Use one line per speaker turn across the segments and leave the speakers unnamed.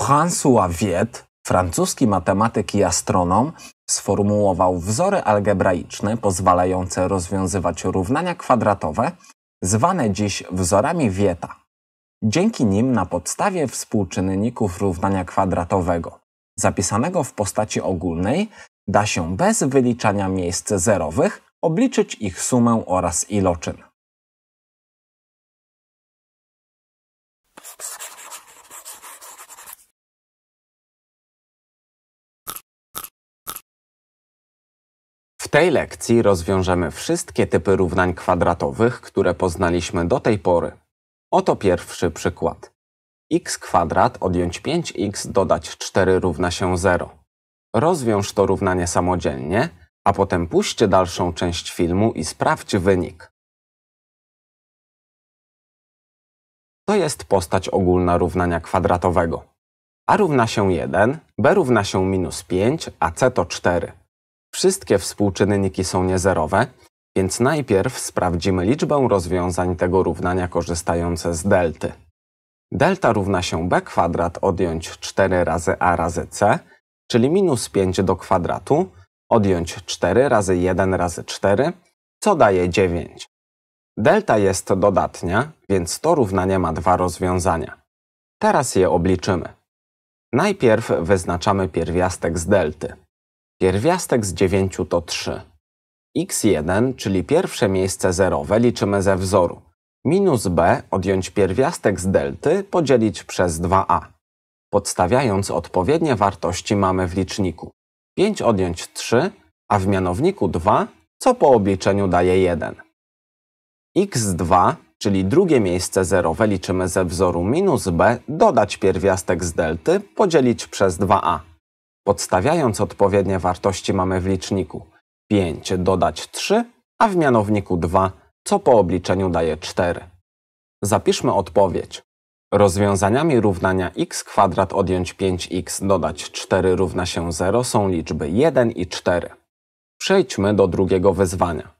François Viet, francuski matematyk i astronom, sformułował wzory algebraiczne pozwalające rozwiązywać równania kwadratowe, zwane dziś wzorami Wieta. Dzięki nim na podstawie współczynników równania kwadratowego, zapisanego w postaci ogólnej, da się bez wyliczania miejsc zerowych obliczyć ich sumę oraz iloczyn. tej lekcji rozwiążemy wszystkie typy równań kwadratowych, które poznaliśmy do tej pory. Oto pierwszy przykład. x kwadrat odjąć 5x dodać 4 równa się 0. Rozwiąż to równanie samodzielnie, a potem puśćcie dalszą część filmu i sprawdź wynik.
To jest postać ogólna równania kwadratowego.
a równa się 1, b równa się minus 5, a c to 4. Wszystkie współczynniki są niezerowe, więc najpierw sprawdzimy liczbę rozwiązań tego równania korzystające z delty. Delta równa się b kwadrat odjąć 4 razy a razy c, czyli minus 5 do kwadratu, odjąć 4 razy 1 razy 4, co daje 9. Delta jest dodatnia, więc to równanie ma dwa rozwiązania. Teraz je obliczymy. Najpierw wyznaczamy pierwiastek z delty. Pierwiastek z 9 to 3. x1, czyli pierwsze miejsce zerowe, liczymy ze wzoru. Minus b odjąć pierwiastek z delty podzielić przez 2a. Podstawiając odpowiednie wartości mamy w liczniku. 5 odjąć 3, a w mianowniku 2, co po obliczeniu daje 1. x2, czyli drugie miejsce zerowe, liczymy ze wzoru minus b, dodać pierwiastek z delty podzielić przez 2a. Podstawiając odpowiednie wartości mamy w liczniku 5 dodać 3, a w mianowniku 2, co po obliczeniu daje 4. Zapiszmy odpowiedź. Rozwiązaniami równania x kwadrat odjąć 5x dodać 4 równa się 0 są liczby 1 i 4.
Przejdźmy do drugiego wyzwania.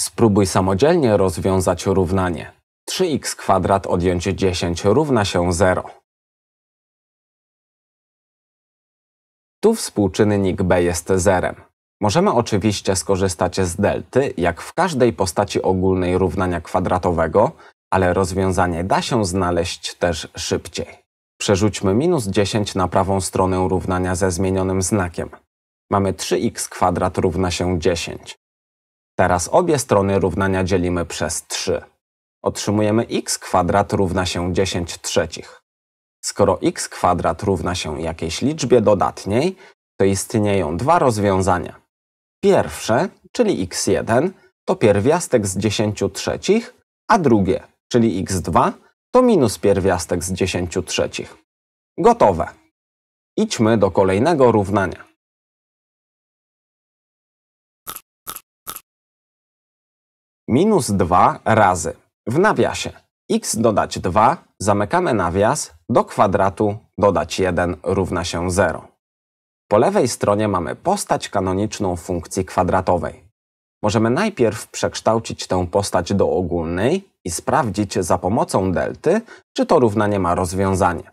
Spróbuj samodzielnie rozwiązać równanie 3x kwadrat odjąć 10 równa się 0.
Tu współczynnik b jest zerem. Możemy oczywiście skorzystać z delty, jak w każdej postaci ogólnej równania kwadratowego, ale rozwiązanie da się znaleźć też szybciej. Przerzućmy minus 10 na prawą stronę równania ze zmienionym znakiem. Mamy 3x kwadrat równa się 10. Teraz obie strony równania dzielimy przez 3 otrzymujemy x kwadrat równa się 10 trzecich. Skoro x kwadrat równa się jakiejś liczbie dodatniej, to istnieją dwa rozwiązania. Pierwsze, czyli x1, to pierwiastek z 10 trzecich, a drugie, czyli x2, to minus pierwiastek z 10 trzecich. Gotowe.
Idźmy do kolejnego równania.
Minus 2 razy w nawiasie x dodać 2, zamykamy nawias, do kwadratu dodać 1 równa się 0. Po lewej stronie mamy postać kanoniczną funkcji kwadratowej. Możemy najpierw przekształcić tę postać do ogólnej i sprawdzić za pomocą delty, czy to równanie ma rozwiązanie.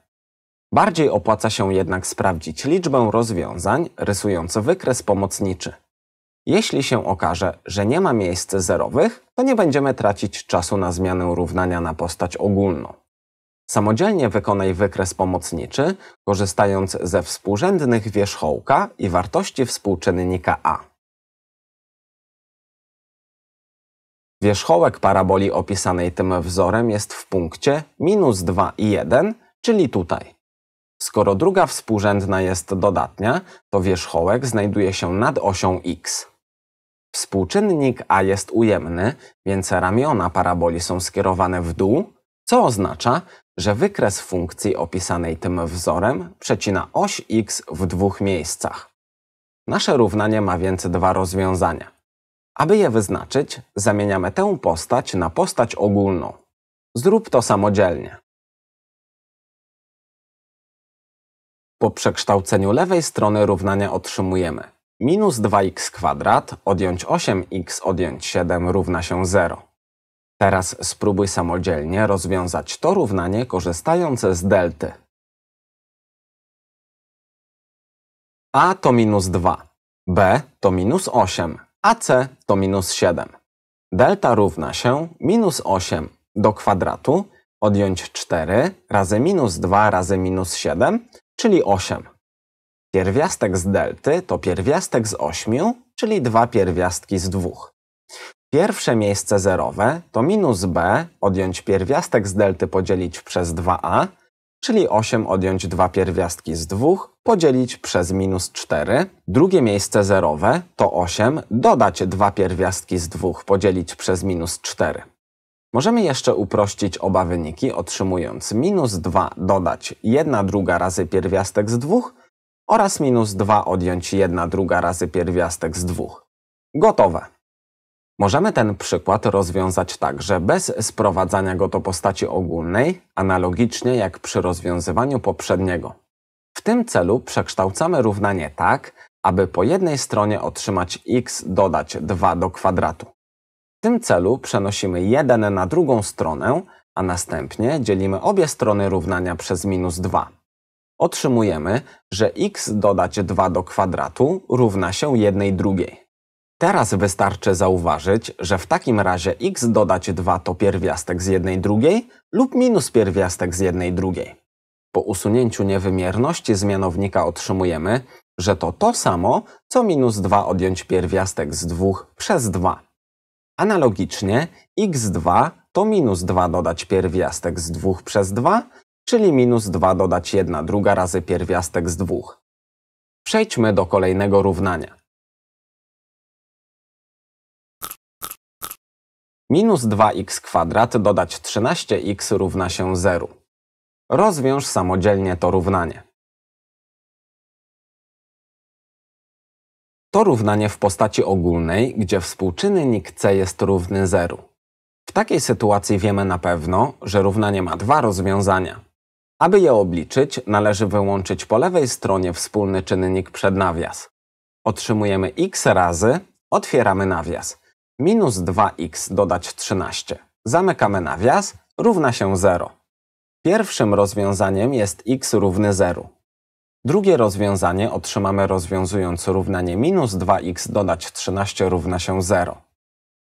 Bardziej opłaca się jednak sprawdzić liczbę rozwiązań, rysując wykres pomocniczy. Jeśli się okaże, że nie ma miejsc zerowych, to nie będziemy tracić czasu na zmianę równania na postać ogólną. Samodzielnie wykonaj wykres pomocniczy, korzystając ze współrzędnych wierzchołka i wartości współczynnika a.
Wierzchołek paraboli opisanej tym wzorem
jest w punkcie minus 2 i 1, czyli tutaj. Skoro druga współrzędna jest dodatnia, to wierzchołek znajduje się nad osią x. Współczynnik a jest ujemny, więc ramiona paraboli są skierowane w dół, co oznacza, że wykres funkcji opisanej tym wzorem przecina oś x w dwóch miejscach. Nasze równanie ma więc dwa rozwiązania. Aby je wyznaczyć, zamieniamy tę postać na postać ogólną.
Zrób to samodzielnie. Po
przekształceniu lewej strony równania otrzymujemy Minus 2x kwadrat odjąć 8x odjąć 7 równa się 0. Teraz spróbuj samodzielnie rozwiązać to równanie korzystając z delty. a to minus 2, b to minus 8, a c to minus 7. Delta równa się minus 8 do kwadratu odjąć 4 razy minus 2 razy minus 7, czyli 8. Pierwiastek z delty to pierwiastek z 8, czyli dwa pierwiastki z 2. Pierwsze miejsce zerowe to minus b odjąć pierwiastek z delty podzielić przez 2a, czyli 8 odjąć 2 pierwiastki z 2 podzielić przez minus 4. Drugie miejsce zerowe to 8 dodać 2 pierwiastki z 2 podzielić przez minus 4. Możemy jeszcze uprościć oba wyniki, otrzymując minus 2 dodać 1 druga razy pierwiastek z 2 oraz minus 2 odjąć 1 druga razy pierwiastek z 2. Gotowe. Możemy ten przykład rozwiązać także bez sprowadzania go do postaci ogólnej, analogicznie jak przy rozwiązywaniu poprzedniego. W tym celu przekształcamy równanie tak, aby po jednej stronie otrzymać x dodać 2 do kwadratu. W tym celu przenosimy 1 na drugą stronę, a następnie dzielimy obie strony równania przez minus 2 otrzymujemy, że x dodać 2 do kwadratu równa się 1 drugiej. Teraz wystarczy zauważyć, że w takim razie x dodać 2 to pierwiastek z 1 drugiej lub minus pierwiastek z 1 drugiej. Po usunięciu niewymierności zmianownika otrzymujemy, że to to samo, co minus 2 odjąć pierwiastek z 2 przez 2. Analogicznie x2 to minus 2 dodać pierwiastek z 2 przez 2 czyli minus 2 dodać 1 druga razy pierwiastek z
2. Przejdźmy do kolejnego równania. Minus 2x kwadrat dodać 13x równa się 0. Rozwiąż samodzielnie to równanie. To równanie w postaci ogólnej,
gdzie współczynnik c jest równy 0. W takiej sytuacji wiemy na pewno, że równanie ma dwa rozwiązania. Aby je obliczyć, należy wyłączyć po lewej stronie wspólny czynnik przed nawias. Otrzymujemy x razy, otwieramy nawias. Minus 2x dodać 13. Zamykamy nawias, równa się 0. Pierwszym rozwiązaniem jest x równy 0. Drugie rozwiązanie otrzymamy rozwiązując równanie minus 2x dodać 13 równa się 0.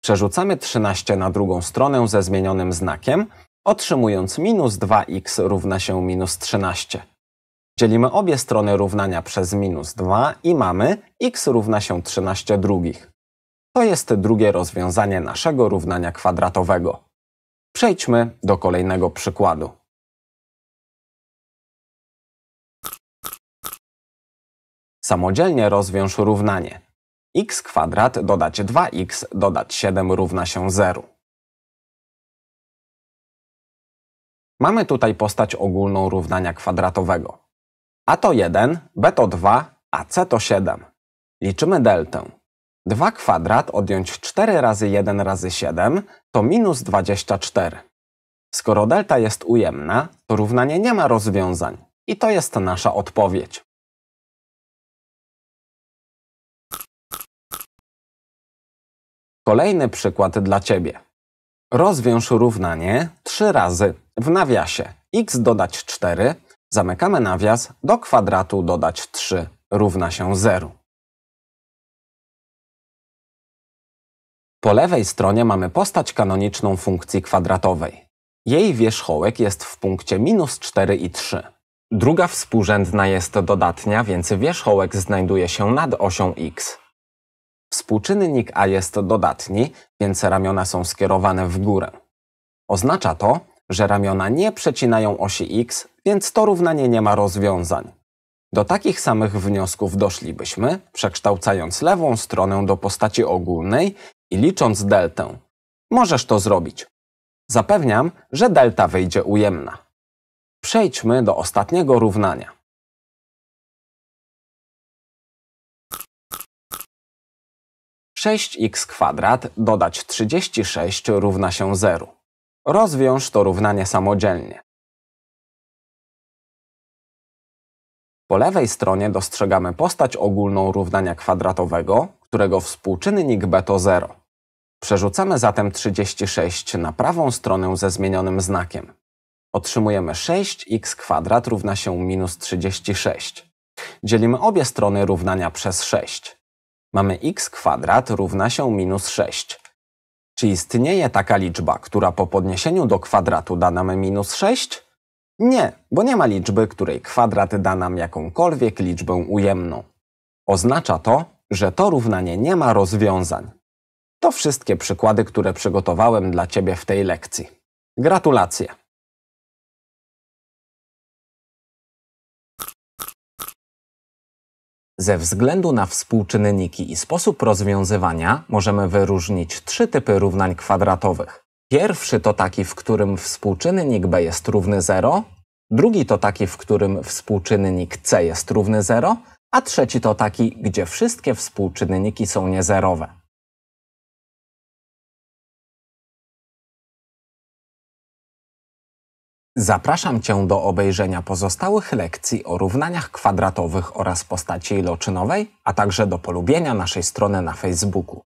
Przerzucamy 13 na drugą stronę ze zmienionym znakiem Otrzymując minus 2x równa się minus 13. Dzielimy obie strony równania przez minus 2 i mamy x równa się 13 drugich. To jest drugie rozwiązanie naszego równania kwadratowego. Przejdźmy do
kolejnego przykładu. Samodzielnie rozwiąż równanie. x kwadrat dodać 2x dodać 7 równa się 0.
Mamy tutaj postać ogólną równania kwadratowego. A to 1, B to 2, a C to 7. Liczymy deltę. 2 kwadrat odjąć 4 razy 1 razy 7 to minus 24. Skoro delta jest ujemna, to równanie nie ma rozwiązań. I to jest nasza odpowiedź. Kolejny przykład dla Ciebie. Rozwiąż równanie 3 razy w nawiasie x dodać 4, zamykamy nawias, do kwadratu
dodać 3 równa się 0.
Po lewej stronie mamy postać kanoniczną funkcji kwadratowej. Jej wierzchołek jest w punkcie minus 4 i 3. Druga współrzędna jest dodatnia, więc wierzchołek znajduje się nad osią x. Współczynnik a jest dodatni, więc ramiona są skierowane w górę. Oznacza to, że ramiona nie przecinają osi X, więc to równanie nie ma rozwiązań. Do takich samych wniosków doszlibyśmy, przekształcając lewą stronę do postaci ogólnej i licząc deltę. Możesz to zrobić. Zapewniam, że
delta wyjdzie ujemna. Przejdźmy do ostatniego równania. Sześć x kwadrat dodać 36 równa się 0. Rozwiąż to równanie samodzielnie. Po lewej
stronie dostrzegamy postać ogólną równania kwadratowego, którego współczynnik b to 0. Przerzucamy zatem 36 na prawą stronę ze zmienionym znakiem. Otrzymujemy 6x kwadrat równa się minus 36. Dzielimy obie strony równania przez 6. Mamy x kwadrat równa się minus 6. Czy istnieje taka liczba, która po podniesieniu do kwadratu da nam minus 6? Nie, bo nie ma liczby, której kwadrat da nam jakąkolwiek liczbę ujemną. Oznacza to, że to równanie nie ma rozwiązań. To wszystkie przykłady, które przygotowałem dla Ciebie w tej lekcji. Gratulacje! Ze względu na współczynniki i sposób rozwiązywania możemy wyróżnić trzy typy równań kwadratowych. Pierwszy to taki, w którym współczynnik b jest równy 0, drugi to taki, w którym współczynnik c jest równy 0, a trzeci to taki, gdzie wszystkie współczynniki są niezerowe. Zapraszam Cię do obejrzenia pozostałych lekcji o równaniach kwadratowych oraz postaci iloczynowej, a także do polubienia naszej strony na Facebooku.